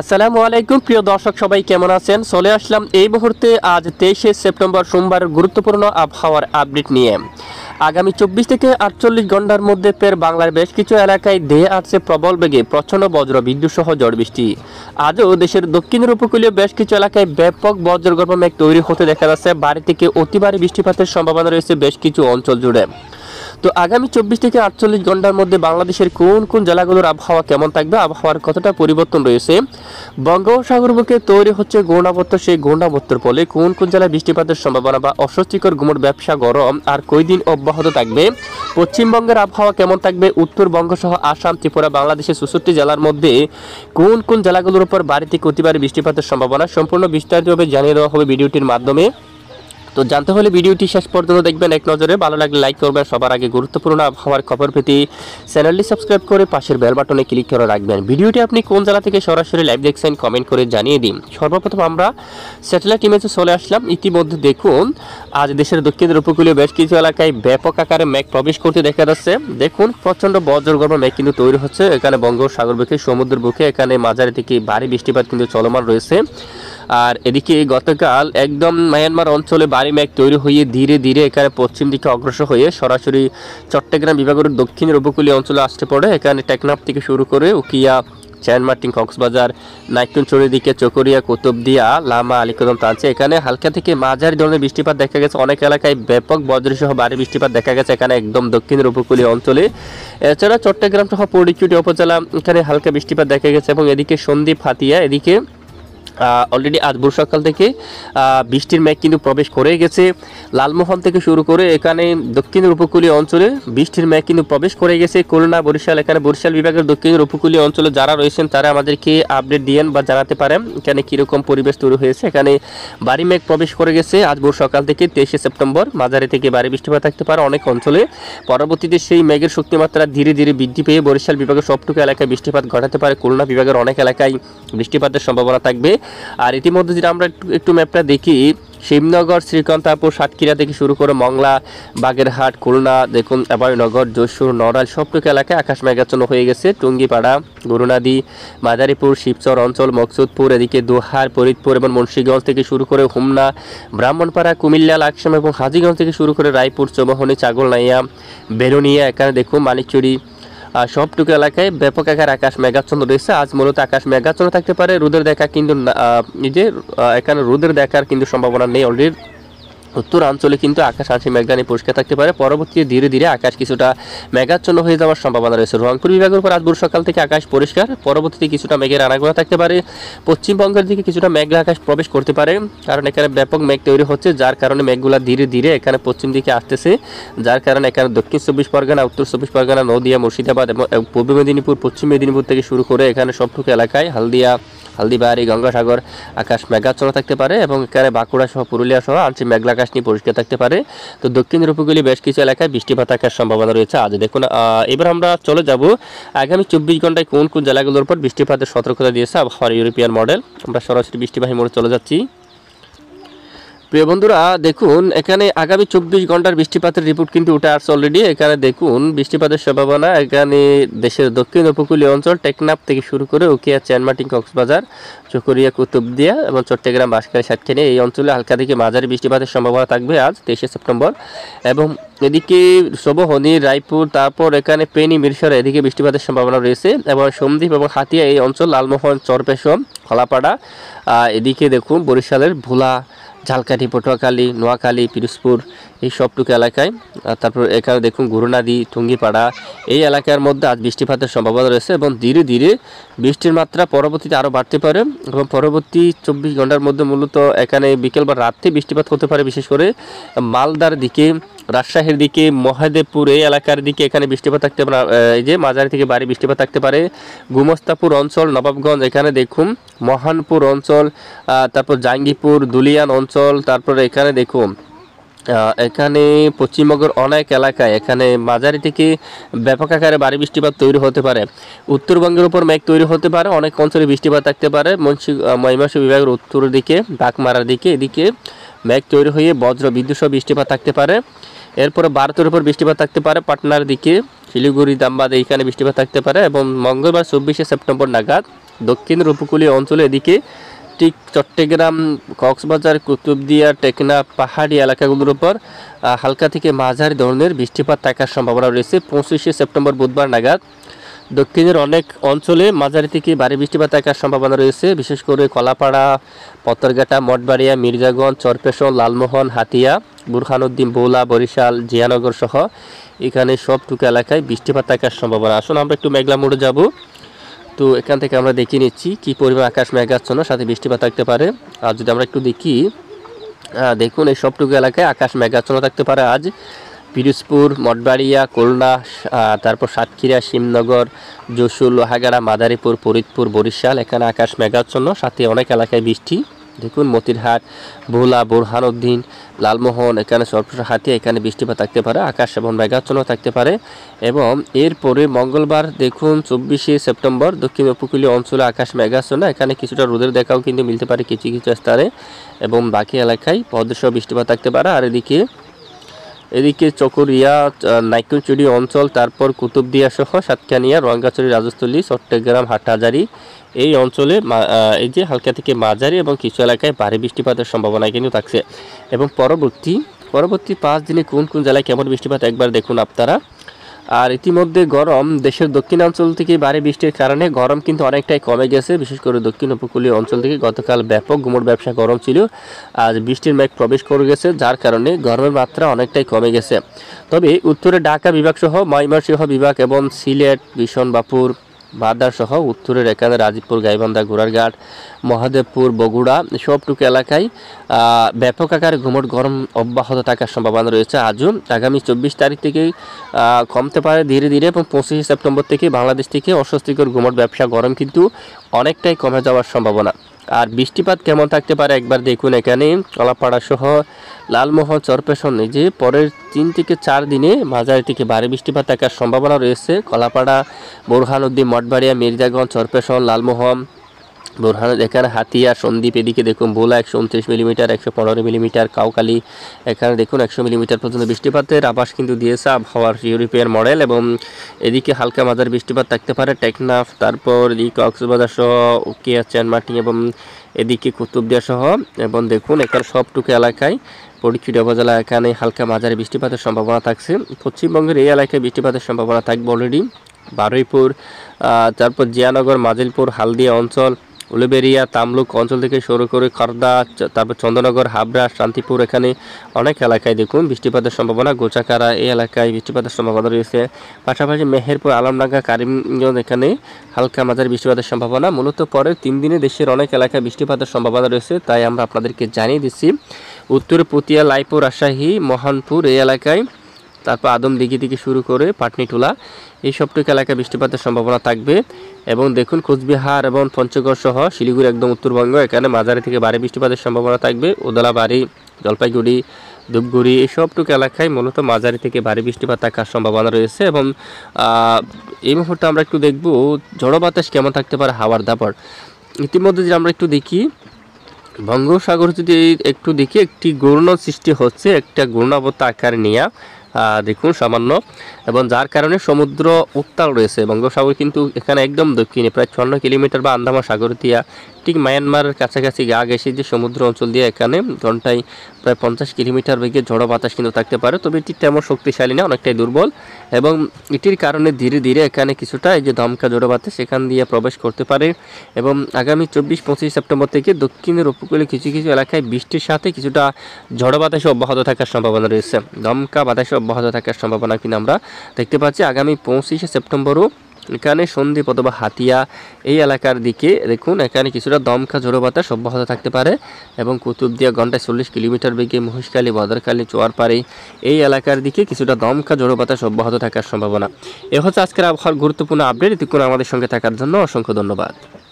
আসসালামু আলাইকুম প্রিয় দর্শক সবাই কেমন আছেন চলে আসলাম এই মুহূর্তে আজ তেইশে সেপ্টেম্বর সোমবার গুরুত্বপূর্ণ আবহাওয়ার আপডেট নিয়ে আগামী চব্বিশ থেকে আটচল্লিশ ঘন্টার মধ্যে ফের বাংলার বেশ কিছু এলাকায় দেহে আসছে প্রবল বেগে প্রচণ্ড বজ্র বিদ্যুৎ সহ ঝড় বৃষ্টি আজও দেশের দক্ষিণের উপকূলীয় বেশ কিছু এলাকায় ব্যাপক বজ্রগর্ভ মেঘ তৈরি হতে দেখা যাচ্ছে বাড়ি থেকে অতিবারী বৃষ্টিপাতের সম্ভাবনা রয়েছে বেশ কিছু অঞ্চল জুড়ে তো আগামী চব্বিশ থেকে আটচল্লিশ ঘন্টার মধ্যে বাংলাদেশের কোন কোন জেলাগুলোর আবহাওয়া কেমন থাকবে আবহাওয়ার কতটা পরিবর্তন রয়েছে বঙ্গোপসাগর মুখে তৈরি হচ্ছে গৌণাবত্তর সেই ঘূর্ণাবর্তের ফলে কোন কোন জেলায় বৃষ্টিপাতের সম্ভাবনা বা অস্বস্তিকর গুমোট ব্যবসা গরম আর কয়দিন অব্যাহত থাকবে পশ্চিমবঙ্গের আবহাওয়া কেমন থাকবে উত্তরবঙ্গ সহ আসাম ত্রিপুরা বাংলাদেশের চৌষট্টি জেলার মধ্যে কোন কোন জেলাগুলোর উপর বাড়িতে অতিবারে বৃষ্টিপাতের সম্ভাবনা সম্পূর্ণ বিস্তারিতভাবে জানিয়ে দেওয়া হবে ভিডিওটির মাধ্যমে তো জানতে হলে ভিডিওটি শেষ পর্যন্ত দেখবেন এক নজরে ভালো লাগলে লাইক করবেন সবার আগে গুরুত্বপূর্ণ আবহাওয়ার খবর পেতে চ্যানেলটি সাবস্ক্রাইব করে পাশের বেল বাটনে ক্লিক করে রাখবেন ভিডিওটি আপনি কোন জেলা থেকে সরাসরি লাইভ দেখছেন কমেন্ট করে জানিয়ে দিন সর্বপ্রথম আমরা স্যাটেলাইট ইমেজে চলে আসলাম ইতিমধ্যে দেখুন আজ দেশের দক্ষিণের উপকূলীয় বেশ কিছু এলাকায় ব্যাপক আকারে মেঘ প্রবেশ করতে দেখা যাচ্ছে দেখুন প্রচণ্ড বজ্রগর্ভ মেঘ কিন্তু তৈরি হচ্ছে এখানে বঙ্গোপসাগর বুকে সমুদ্র বুকে এখানে মাঝারি থেকে ভারী বৃষ্টিপাত কিন্তু চলমান রয়েছে আর এদিকে গতকাল একদম মায়ানমার অঞ্চলে বাড়ি ম্যাগ তৈরি হয়ে ধীরে ধীরে এখানে পশ্চিম দিকে অগ্রসর হয়ে সরাসরি চট্টগ্রাম বিভাগের দক্ষিণের উপকূলীয় অঞ্চলে আসতে পড়ে এখানে টেকনাফ থেকে শুরু করে উকিয়া চ্যানমার্টিং কক্সবাজার কক্সবাজার চৌড়ির দিকে চকরিয়া কুতুবদিয়া লামা আলিকদম তালচে এখানে হালকা থেকে মাঝারি ধরনের বৃষ্টিপাত দেখা গেছে অনেক এলাকায় ব্যাপক বজ্রসহ বাড়ি বৃষ্টিপাত দেখা গেছে এখানে একদম দক্ষিণের উপকূলীয় অঞ্চলে এছাড়া চট্টগ্রাম সহ পরিচুটি উপজেলা এখানে হালকা বৃষ্টিপাত দেখা গেছে এবং এদিকে সন্দীপ হাতিয়া এদিকে অলরেডি আজ ভোর সকাল থেকে বৃষ্টির মেঘ কিন্তু প্রবেশ করে গেছে লালমোহন থেকে শুরু করে এখানে দক্ষিণের উপকূলীয় অঞ্চলে বৃষ্টির মেঘ কিন্তু প্রবেশ করে গেছে করোনা বরিশাল এখানে বরিশাল বিভাগের দক্ষিণের উপকূলীয় অঞ্চলে যারা রয়েছেন তারা আমাদেরকে আপডেট দিয়েন বা জানাতে পারেন এখানে কীরকম পরিবেশ তৈরি হয়েছে এখানে বাড়ি মেঘ প্রবেশ করে গেছে আজ ভোর সকাল থেকে তেইশে সেপ্টেম্বর মাঝারি থেকে বাড়ি বৃষ্টিপাত থাকতে পারে অনেক অঞ্চলে পরবর্তীতে সেই মেঘের শক্তিমাত্রা ধীরে ধীরে বৃদ্ধি পেয়ে বরিশাল বিভাগের সবটুকু এলাকায় বৃষ্টিপাত ঘটাতে পারে করোনা বিভাগের অনেক এলাকায় বৃষ্টিপাতের সম্ভাবনা থাকবে আর ইতিমধ্যে যদি আমরা একটু একটু ম্যাপটা দেখি শিবনগর শ্রীকান্তাপুর সাতক্ষীরা থেকে শুরু করে মংলা বাগেরহাট খুলনা দেখুন নগর যশোর নড়াল সবটুকু এলাকায় আকাশ মেঘাচ্ছন্ন হয়ে গেছে টুঙ্গিপাড়া গুরুনাদি মাদারীপুর শিবচর অঞ্চল মকসুদপুর এদিকে দোহার ফরিদপুর এবং মুন্সীগঞ্জ থেকে শুরু করে হুমনা ব্রাহ্মণপাড়া কুমিল্লা লাকসাম এবং হাজিগঞ্জ থেকে শুরু করে রায়পুর চৌমহনী ছাগলনাইয়া বেলুনিয়া এখানে দেখুন মানিকচুরি সবটুকু এলাকায় ব্যাপক আকার আকাশ মেঘাচ্ছন্ন রয়েছে আজ মূলত আকাশ মেঘাচ্ছন্ন থাকতে পারে রোদের দেখা কিন্তু এখানে রোদের দেখার কিন্তু সম্ভাবনা নেই অলরেডি উত্তরাঞ্চলে কিন্তু আকাশ আংশিক মেঘলা নিয়ে পরিষ্কার থাকতে পারে পরবর্তীতে ধীরে ধীরে আকাশ কিছুটা মেঘাচ্ছন্ন হয়ে যাওয়ার সম্ভাবনা রয়েছে রংপুর বিভাগের উপর আজ ভোর সকাল থেকে আকাশ পরিষ্কার পরবর্তীতে কিছুটা মেঘের আনাগোনা থাকতে পারে পশ্চিমবঙ্গের দিকে কিছুটা মেঘলা আকাশ প্রবেশ করতে পারে কারণ এখানে ব্যাপক মেঘ তৈরি হচ্ছে যার কারণে মেঘগুলো ধীরে ধীরে এখানে পশ্চিম দিকে আসতেছে যার কারণে এখানে দক্ষিণ চব্বিশ পরগনা উত্তর চব্বিশ পরগনা নদিয়া মুর্শিদাবাদ এবং পূর্ব মেদিনীপুর পশ্চিম মেদিনীপুর থেকে শুরু করে এখানে সবটুকু এলাকায় হালদিয়া হালদিবাড়ি গঙ্গাসাগর আকাশ মেঘাচ্ছন্ন থাকতে পারে এবং এখানে বাঁকুড়া সহ পুরুলিয়া সহ আংশিক মেঘলা আকাশ নিয়ে পরিষ্কার থাকতে পারে তো দক্ষিণ উপকূলে বেশ কিছু এলাকায় বৃষ্টিপাত থাকার সম্ভাবনা রয়েছে আজ দেখুন এবার আমরা চলে যাব আগামী চব্বিশ ঘন্টায় কোন কোন জেলাগুলোর উপর বৃষ্টিপাতের সতর্কতা দিয়েছে আবহাওয়ার ইউরোপিয়ান মডেল আমরা সরাসরি বৃষ্টিবাহী মোড়ে চলে যাচ্ছি প্রিয় বন্ধুরা দেখুন এখানে আগামী চব্বিশ ঘন্টার বৃষ্টিপাতের রিপোর্ট কিন্তু উঠে আসছে অলরেডি এখানে দেখুন বৃষ্টিপাতের সম্ভাবনা এখানে দেশের দক্ষিণ উপকূলীয় অঞ্চল টেকনাপ থেকে শুরু করে উকিয়া চ্যানমাটিং কক্সবাজার চকরিয়া কুতুবদিয়া এবং চট্টগ্রাম বাঁশখালী সাতখানি এই অঞ্চলে হালকা থেকে মাঝারি বৃষ্টিপাতের সম্ভাবনা থাকবে আজ তেইশে সেপ্টেম্বর এবং এদিকে সবহনি রায়পুর তারপর এখানে পেনি মিরসর এদিকে বৃষ্টিপাতের সম্ভাবনা রয়েছে এবং সন্দ্বীপ এবং হাতিয়া এই অঞ্চল লালমোহন চরপেশম খলাপাড়া এদিকে দেখুন বরিশালের ভোলা ঝালকাঠি পটুয়াখালী নোয়াখালী পিরোজপুর এই সবটুকু এলাকায় তারপর এখানে দেখুন গুরুনাদি টুঙ্গিপাড়া এই এলাকার মধ্যে আজ বৃষ্টিপাতের সম্ভাবনা রয়েছে এবং ধীরে ধীরে বৃষ্টির মাত্রা পরবর্তীতে আরও বাড়তে পারে এবং পরবর্তী চব্বিশ ঘন্টার মধ্যে মূলত এখানে বিকেল বা রাত্রে বৃষ্টিপাত হতে পারে বিশেষ করে মালদার দিকে রাজশাহীর দিকে মহাদেবপুর এই এলাকার দিকে এখানে বৃষ্টিপাত থাকতে পারে এই যে মাঝারি থেকে বাড়ি বৃষ্টিপাত থাকতে পারে গুমস্তাপুর অঞ্চল নবাবগঞ্জ এখানে দেখুন মহানপুর অঞ্চল তারপর জাঙ্গিপুর দুলিয়ান অঞ্চল তারপরে এখানে দেখুন এখানে পশ্চিমবঙ্গের অনেক এলাকায় এখানে মাঝারি থেকে ব্যাপক আকারে ভারী বৃষ্টিপাত তৈরি হতে পারে উত্তরবঙ্গের উপর মেঘ তৈরি হতে পারে অনেক অঞ্চলে বৃষ্টিপাত থাকতে পারে মুন্সি বিভাগের উত্তর দিকে বাঘমারার দিকে এদিকে মেঘ তৈরি হয়ে বজ্র বিদ্যুৎ সহ বৃষ্টিপাত থাকতে পারে এরপরে ভারতের উপর বৃষ্টিপাত থাকতে পারে পাটনার দিকে শিলিগুড়ি দামবাদ এইখানে বৃষ্টিপাত থাকতে পারে এবং মঙ্গলবার চব্বিশে সেপ্টেম্বর নাগাদ দক্ষিণের উপকূলীয় অঞ্চলে এদিকে ঠিক চট্টগ্রাম কক্সবাজার কুতুবদিয়া টেকনা পাহাড়ি এলাকাগুলোর উপর হালকা থেকে মাঝারি ধরনের বৃষ্টিপাত থাকার সম্ভাবনা রয়েছে পঁচিশে সেপ্টেম্বর বুধবার নাগাদ দক্ষিণের অনেক অঞ্চলে মাঝারি থেকে ভারী বৃষ্টিপাত থাকার সম্ভাবনা রয়েছে বিশেষ করে কলাপাড়া পতরঘাটা মঠবাড়িয়া মির্জাগঞ্জ চরপেশন লালমোহন হাতিয়া বুরহানুদ্দিন বৌলা বরিশাল জিয়ানগর সহ এখানে সবটুকু এলাকায় বৃষ্টিপাত থাকার সম্ভাবনা আসুন আমরা একটু মেঘলা মোড়ে যাবো তো এখান থেকে আমরা দেখিয়ে নিচ্ছি কি পরিমাণ আকাশ মেঘাচ্ছন্ন সাথে বৃষ্টিপাত থাকতে পারে আর যদি আমরা একটু দেখি দেখুন এই সবটুকু এলাকায় আকাশ মেঘাচ্ছন্ন থাকতে পারে আজ পিরোজপুর মঠবাড়িয়া কোলনা তারপর সাতক্ষীরা শিবনগর যশুর লোহাগাড়া মাদারীপুর ফরিদপুর বরিশাল এখানে আকাশ মেঘাচ্ছন্ন সাথে অনেক এলাকায় বৃষ্টি দেখুন মতিরহাট ভোলা বোরহানুদ্দিন লালমোহন এখানে সর্বোচ্চ হাতি এখানে বৃষ্টিপাত থাকতে পারে আকাশ এবং মেঘাচ্ছন্ন থাকতে পারে এবং এরপরে মঙ্গলবার দেখুন চব্বিশে সেপ্টেম্বর দক্ষিণ উপকূলীয় অঞ্চলে আকাশ মেঘাচ্ছন্ন এখানে কিছুটা রোদের দেখাও কিন্তু মিলতে পারে কিছু কিছু স্থানে এবং বাকি এলাকায় পদৃশ্য বৃষ্টিপাত থাকতে পারে আর এদিকে এদিকে চকরিয়া নাইকুলচুরি অঞ্চল তারপর কুতুবদিয়া সহ সাতকানিয়া রঙ্গাচুরি রাজস্থলী চট্টগ্রাম হাটহাজারি এই অঞ্চলে এই যে হালকা থেকে মাঝারি এবং কিছু এলাকায় ভারী বৃষ্টিপাতের সম্ভাবনা কিন্তু থাকছে এবং পরবর্তী পরবর্তী পাঁচ দিনে কোন কোন জেলায় কেমন বৃষ্টিপাত একবার দেখুন আপনারা আর ইতিমধ্যে গরম দেশের দক্ষিণাঞ্চল থেকে ভারী বৃষ্টির কারণে গরম কিন্তু অনেকটাই কমে গেছে বিশেষ করে দক্ষিণ উপকূলীয় অঞ্চল থেকে গতকাল ব্যাপক গুমোট ব্যবসা গরম ছিল আজ বৃষ্টির মেঘ প্রবেশ করে গেছে যার কারণে গরমের মাত্রা অনেকটাই কমে গেছে তবে উত্তরে ঢাকা বিভাগ সহ ময়মনসিংহ বিভাগ এবং সিলেট বিশনবাপুর ভাদাসহ উত্তরের একাধারে রাজীবপুর গাইবান্ধা ঘোড়ারঘাট মহাদেবপুর বগুড়া সবটুকু এলাকায় ব্যাপক আকারে ঘুমট গরম অব্যাহত থাকার সম্ভাবনা রয়েছে আজও আগামী চব্বিশ তারিখ থেকেই কমতে পারে ধীরে ধীরে এবং পঁচিশে সেপ্টেম্বর থেকে বাংলাদেশ থেকে অস্বস্তিকর ঘুমট ব্যবসা গরম কিন্তু অনেকটাই কমে যাওয়ার সম্ভাবনা আর বৃষ্টিপাত কেমন থাকতে পারে একবার দেখুন এখানে কলাপাড়া সহ লালমোহন চরপেশন যে পরের তিন থেকে চার দিনে মাঝারি থেকে ভারী বৃষ্টিপাত থাকার সম্ভাবনা রয়েছে কলাপাড়া বোরহানুদ্দিন মঠবাড়িয়া মির্জাগঞ্জ চরপেশন লালমোহন বোরহান এখানে হাতিয়া সন্দ্বীপ এদিকে দেখুন ভোলা একশো উনত্রিশ মিলিমিটার একশো পনেরো মিলিমিটার কাউকালি এখানে দেখুন একশো মিলিমিটার পর্যন্ত বৃষ্টিপাতের আবাস কিন্তু দিয়েছে আবহাওয়ার ইউরোপিয়ান মডেল এবং এদিকে হালকা মাজার বৃষ্টিপাত থাকতে পারে টেকনাফ তারপর এদিকে কক্সবাজার সহ উকিয়া চেনমাটি এবং এদিকে কুতুবদিয়া সহ এবং দেখুন এখানে সবটুকু এলাকায় পরিচিত উপজেলা এখানে হালকা মাঝারি বৃষ্টিপাতের সম্ভাবনা থাকছে পশ্চিমবঙ্গের এই এলাকায় বৃষ্টিপাতের সম্ভাবনা থাকবে অলরেডি বারুইপুর তারপর জিয়ানগর মাজিলপুর হালদিয়া অঞ্চল উলুবেরিয়া তামলুক অঞ্চল থেকে শুরু করে খর্দা তারপর চন্দ্রনগর হাবড়া শান্তিপুর এখানে অনেক এলাকায় দেখুন বৃষ্টিপাতের সম্ভাবনা গোচাকারা এই এলাকায় বৃষ্টিপাতের সম্ভাবনা রয়েছে পাশাপাশি মেহেরপুর আলমডাঙ্গা কারিমগঞ্জ এখানে হালকা মাঝারি বৃষ্টিপাতের সম্ভাবনা মূলত পরে তিন দিনে দেশের অনেক এলাকায় বৃষ্টিপাতের সম্ভাবনা রয়েছে তাই আমরা আপনাদেরকে জানিয়ে দিচ্ছি উত্তর পুতিয়া লাইপুর রাজশাহী মহানপুর এই এলাকায় তারপর আদম দিঘি থেকে শুরু করে পাটনিটোলা এই সবটুকু এলাকায় বৃষ্টিপাতের সম্ভাবনা থাকবে এবং দেখুন কোচবিহার এবং পঞ্চগড় সহ শিলিগুড়ি একদম উত্তরবঙ্গ এখানে মাঝারি থেকে বাড়ি বৃষ্টিপাতের সম্ভাবনা থাকবে ওদলা বাড়ি জলপাইগুড়ি ধূপগুড়ি সবটুকু এলাকায় মূলত মাঝারি থেকে ভারী বৃষ্টিপাত থাকার সম্ভাবনা রয়েছে এবং এই মুহূর্তে আমরা একটু দেখব ঝড়ো বাতাস কেমন থাকতে পারে হাওয়ার দাপড় ইতিমধ্যে যদি আমরা একটু দেখি বঙ্গোপসাগর যদি একটু দেখি একটি ঘূর্ণ সৃষ্টি হচ্ছে একটা ঘূর্ণাবর্ত আকার নিয়ে দেখুন সামান্য এবং যার কারণে সমুদ্র উত্তাল রয়েছে বঙ্গোপসাগর কিন্তু এখানে একদম দক্ষিণে প্রায় ছন্ন কিলোমিটার বা আন্দামান সাগর দিয়া ঠিক মায়ানমারের কাছাকাছি গা গেছে যে সমুদ্র অঞ্চল দিয়ে এখানে ঘন্টায় প্রায় পঞ্চাশ কিলোমিটার বেগে ঝড়ো বাতাস কিন্তু থাকতে পারে তবে এটি তেমন শক্তিশালী না অনেকটাই দুর্বল এবং এটির কারণে ধীরে ধীরে এখানে কিছুটা এই যে ধমকা ঝড়ো বাতাস সেখান দিয়ে প্রবেশ করতে পারে এবং আগামী চব্বিশ পঁচিশ সেপ্টেম্বর থেকে দক্ষিণের উপকূলে কিছু কিছু এলাকায় বৃষ্টির সাথে কিছুটা ঝড়ো বাতাসে অব্যাহত থাকার সম্ভাবনা রয়েছে ধমকা বাতাসে অব্যাহত থাকার সম্ভাবনা কিনা আমরা দেখতে পাচ্ছি আগামী পঁচিশে সেপ্টেম্বরও এখানে সন্দ্বীপ অথবা হাতিয়া এই এলাকার দিকে দেখুন এখানে কিছুটা দমকা ঝোড়ো বাতাস অব্যাহত থাকতে পারে এবং কুতুবদিয়া ঘন্টায় চল্লিশ কিলোমিটার বেগে মহিষকালী বদরকালী চোয়ারপাড়ি এই এলাকার দিকে কিছুটা দমকা ঝোড়ো বাতাস অব্যাহত থাকার সম্ভাবনা এ হচ্ছে আজকের আবহাওয়ার গুরুত্বপূর্ণ আপডেট এতক্ষণ আমাদের সঙ্গে থাকার জন্য অসংখ্য ধন্যবাদ